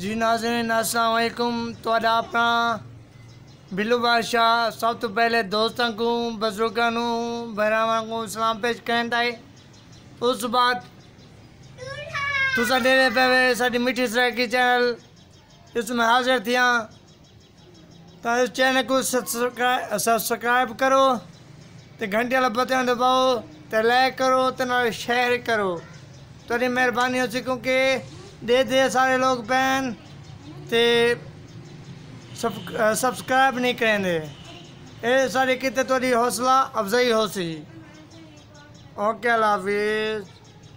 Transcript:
जी नाजरीन असलकुम थोड़ा अपना बिलू बादशाह सब तो पहले दोस्तों को बजुर्गों बैराव को सलाम पेश करता है उस बात तुम पे मिठी सराकी चैनल इसमें हाजिर थी तो इस चैनल को सब्सक्राइब करो तो घंटे बतान दबाओ तो लाइक करो तो शेयर करो थोड़ी तो मेहरबानी हो क्योंकि ਦੇ ਦੇ ਸਾਰੇ ਲੋਕ ਪੈਨ ਤੇ ਸਬਸਕ੍ਰਾਈਬ ਨਹੀਂ ਕਰਦੇ ਇਹ ਸਾਰੇ ਕਿਤੇ ਤੁਹਾਡੀ ਹੌਸਲਾ ਅਫਜ਼ਾਈ ਹੋਸੀ ਓਕੇ ਹਾਫਿਜ਼